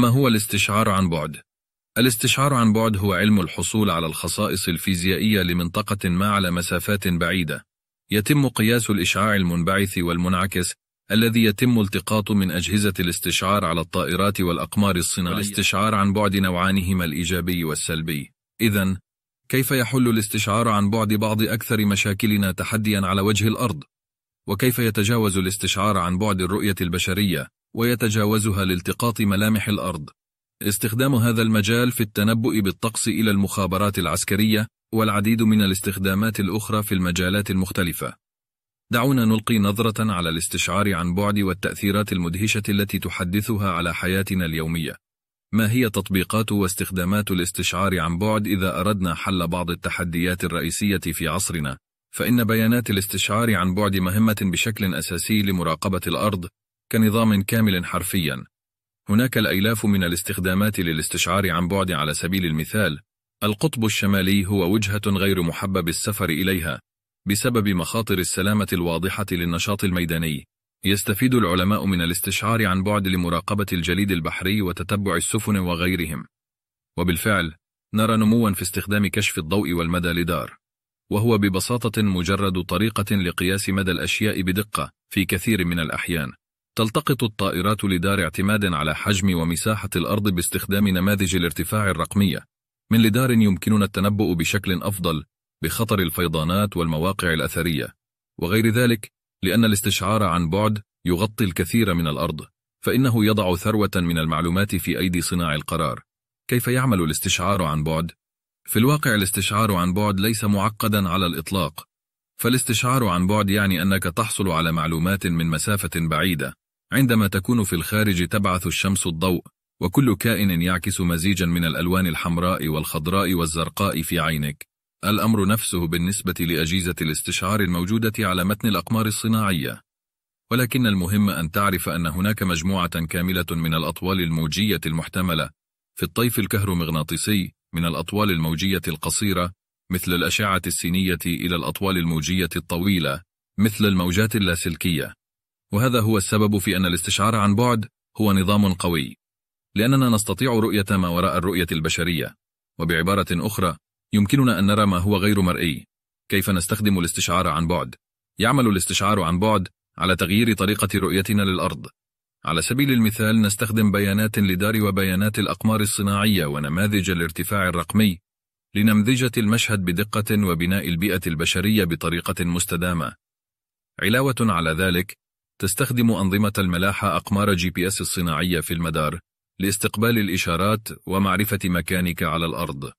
ما هو الاستشعار عن بعد؟ الاستشعار عن بعد هو علم الحصول على الخصائص الفيزيائية لمنطقة ما على مسافات بعيدة يتم قياس الإشعاع المنبعث والمنعكس الذي يتم التقاطه من أجهزة الاستشعار على الطائرات والأقمار الصناعية الاستشعار عن بعد نوعانهما الإيجابي والسلبي إذا كيف يحل الاستشعار عن بعد بعض أكثر مشاكلنا تحديا على وجه الأرض؟ وكيف يتجاوز الاستشعار عن بعد الرؤية البشرية ويتجاوزها لالتقاط ملامح الأرض استخدام هذا المجال في التنبؤ بالطقس إلى المخابرات العسكرية والعديد من الاستخدامات الأخرى في المجالات المختلفة دعونا نلقي نظرة على الاستشعار عن بعد والتأثيرات المدهشة التي تحدثها على حياتنا اليومية ما هي تطبيقات واستخدامات الاستشعار عن بعد إذا أردنا حل بعض التحديات الرئيسية في عصرنا؟ فإن بيانات الاستشعار عن بعد مهمة بشكل أساسي لمراقبة الأرض كنظام كامل حرفيا هناك الأيلاف من الاستخدامات للاستشعار عن بعد على سبيل المثال القطب الشمالي هو وجهة غير محبب السفر إليها بسبب مخاطر السلامة الواضحة للنشاط الميداني يستفيد العلماء من الاستشعار عن بعد لمراقبة الجليد البحري وتتبع السفن وغيرهم وبالفعل نرى نموا في استخدام كشف الضوء والمدى لدار وهو ببساطة مجرد طريقة لقياس مدى الأشياء بدقة في كثير من الأحيان تلتقط الطائرات لدار اعتماد على حجم ومساحة الأرض باستخدام نماذج الارتفاع الرقمية من لدار يمكننا التنبؤ بشكل أفضل بخطر الفيضانات والمواقع الأثرية وغير ذلك لأن الاستشعار عن بعد يغطي الكثير من الأرض فإنه يضع ثروة من المعلومات في أيدي صناع القرار كيف يعمل الاستشعار عن بعد؟ في الواقع الاستشعار عن بعد ليس معقدا على الإطلاق فالاستشعار عن بعد يعني أنك تحصل على معلومات من مسافة بعيدة عندما تكون في الخارج تبعث الشمس الضوء وكل كائن يعكس مزيجا من الألوان الحمراء والخضراء والزرقاء في عينك الأمر نفسه بالنسبة لأجهزة الاستشعار الموجودة على متن الأقمار الصناعية ولكن المهم أن تعرف أن هناك مجموعة كاملة من الأطوال الموجية المحتملة في الطيف الكهرومغناطيسي من الأطوال الموجية القصيرة مثل الأشعة السينية إلى الأطوال الموجية الطويلة مثل الموجات اللاسلكية وهذا هو السبب في أن الاستشعار عن بعد هو نظام قوي لأننا نستطيع رؤية ما وراء الرؤية البشرية وبعبارة أخرى يمكننا أن نرى ما هو غير مرئي كيف نستخدم الاستشعار عن بعد يعمل الاستشعار عن بعد على تغيير طريقة رؤيتنا للأرض على سبيل المثال نستخدم بيانات لدار وبيانات الأقمار الصناعية ونماذج الارتفاع الرقمي لنمذجة المشهد بدقة وبناء البيئة البشرية بطريقة مستدامة علاوة على ذلك تستخدم أنظمة الملاحة أقمار جي بي اس الصناعية في المدار لاستقبال الإشارات ومعرفة مكانك على الأرض